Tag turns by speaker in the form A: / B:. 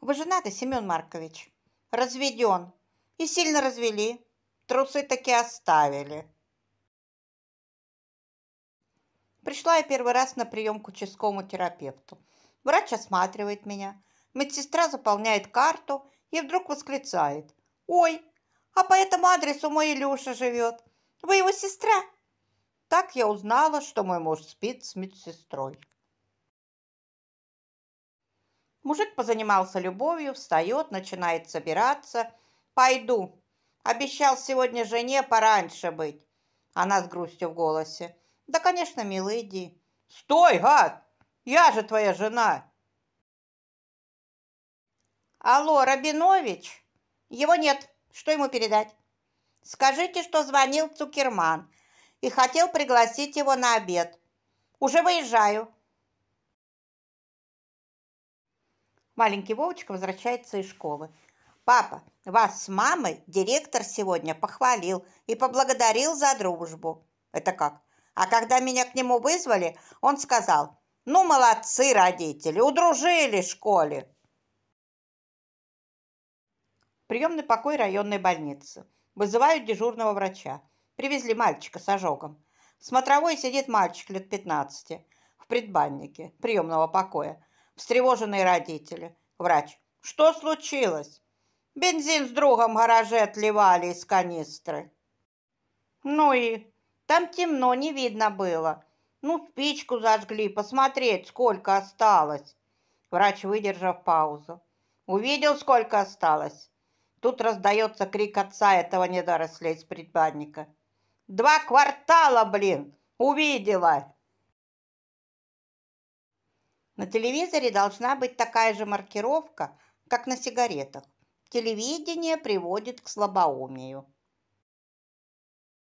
A: Вы женаты, Семен Маркович? Разведен. И сильно развели. Трусы таки оставили. Пришла я первый раз на прием к участковому терапевту. Врач осматривает меня. Медсестра заполняет карту и вдруг восклицает. «Ой, а по этому адресу мой Илюша живет. Вы его сестра?» Так я узнала, что мой муж спит с медсестрой. Мужик позанимался любовью, встает, начинает собираться. «Пойду. Обещал сегодня жене пораньше быть». Она с грустью в голосе. «Да, конечно, милый, иди». «Стой, гад! Я же твоя жена!» «Алло, Рабинович?» «Его нет. Что ему передать?» «Скажите, что звонил Цукерман и хотел пригласить его на обед. Уже выезжаю. Маленький Вовочка возвращается из школы. «Папа, вас с мамой директор сегодня похвалил и поблагодарил за дружбу». «Это как?» «А когда меня к нему вызвали, он сказал, ну, молодцы родители, удружили в школе». Приемный покой районной больницы. Вызывают дежурного врача. Привезли мальчика с ожогом. В смотровой сидит мальчик лет 15 в предбаннике приемного покоя встревоженные родители. Врач. Что случилось? Бензин с другом в гараже отливали из канистры. Ну и там темно, не видно было. Ну, спичку зажгли, посмотреть, сколько осталось. Врач, выдержав паузу. Увидел, сколько осталось. Тут раздается крик отца этого недоросля из предбанника. «Два квартала, блин! Увидела!» На телевизоре должна быть такая же маркировка, как на сигаретах. Телевидение приводит к слабоумию.